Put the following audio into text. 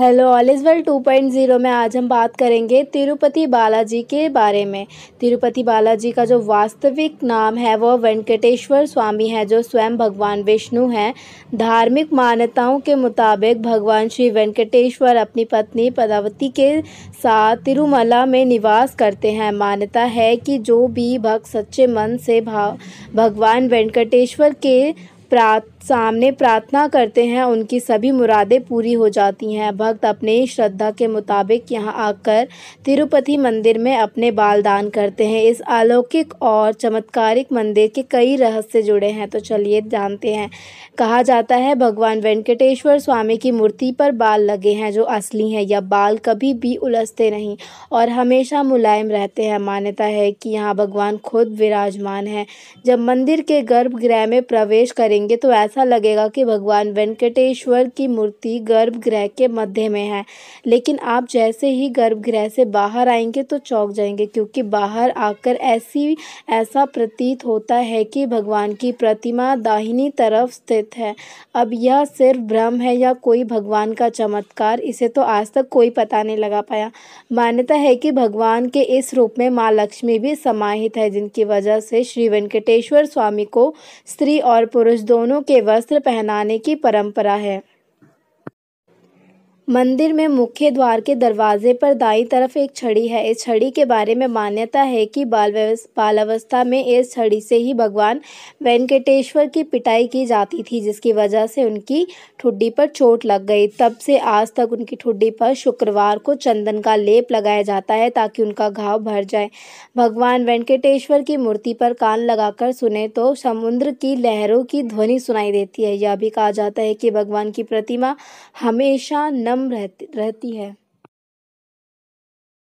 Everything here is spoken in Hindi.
hello all is well zero में आज हम बात करेंगे तिरुपति बालाजी के बारे में तिरुपति बालाजी का जो वास्तविक नाम है वह वेंकटेश्वर स्वामी है जो स्वयं भगवान विष्णु हैं धार्मिक मान्यताओं के मुताबिक भगवान श्री वेंकटेश्वर अपनी पत्नी पदावती के साथ तिरुमला में निवास करते हैं मान्यता है कि जो भी भक्त सच्चे मन से भाव भगवान वेंकटेश्वर के प्रात सामने प्रार्थना करते हैं उनकी सभी मुरादें पूरी हो जाती हैं भक्त अपने श्रद्धा के मुताबिक यहाँ आकर तिरुपति मंदिर में अपने बाल दान करते हैं इस अलौकिक और चमत्कारिक मंदिर के कई रहस्य जुड़े हैं तो चलिए जानते हैं कहा जाता है भगवान वेंकटेश्वर स्वामी की मूर्ति पर बाल लगे हैं जो असली हैं या बाल कभी भी उलझते नहीं और हमेशा मुलायम रहते हैं मान्यता है कि यहाँ भगवान खुद विराजमान हैं जब मंदिर के गर्भगृह में प्रवेश करेंगे तो ऐसा ऐसा लगेगा कि भगवान वेंकटेश्वर की मूर्ति गर्भगृह के मध्य में है लेकिन आप जैसे ही गर्भगृह से बाहर आएंगे तो चौक जाएंगे क्योंकि बाहर आकर ऐसी ऐसा प्रतीत होता है कि भगवान की प्रतिमा दाहिनी तरफ स्थित है अब यह सिर्फ भ्रम है या कोई भगवान का चमत्कार इसे तो आज तक कोई पता नहीं लगा पाया मान्यता है कि भगवान के इस रूप में माँ लक्ष्मी भी समाहित है जिनकी वजह से श्री वेंकटेश्वर स्वामी को स्त्री और पुरुष दोनों के वस्त्र पहनाने की परंपरा है मंदिर में मुख्य द्वार के दरवाजे पर दाई तरफ एक छड़ी है इस छड़ी के बारे में मान्यता है कि बाल बालावस्था में इस छड़ी से ही भगवान वेंकटेश्वर की पिटाई की जाती थी जिसकी वजह से उनकी ठुड्डी पर चोट लग गई तब से आज तक उनकी ठुड्डी पर शुक्रवार को चंदन का लेप लगाया जाता है ताकि उनका घाव भर जाए भगवान वेंकटेश्वर की मूर्ति पर कान लगाकर सुने तो समुद्र की लहरों की ध्वनि सुनाई देती है यह भी कहा जाता है कि भगवान की प्रतिमा हमेशा नम गर्म रहती रहती है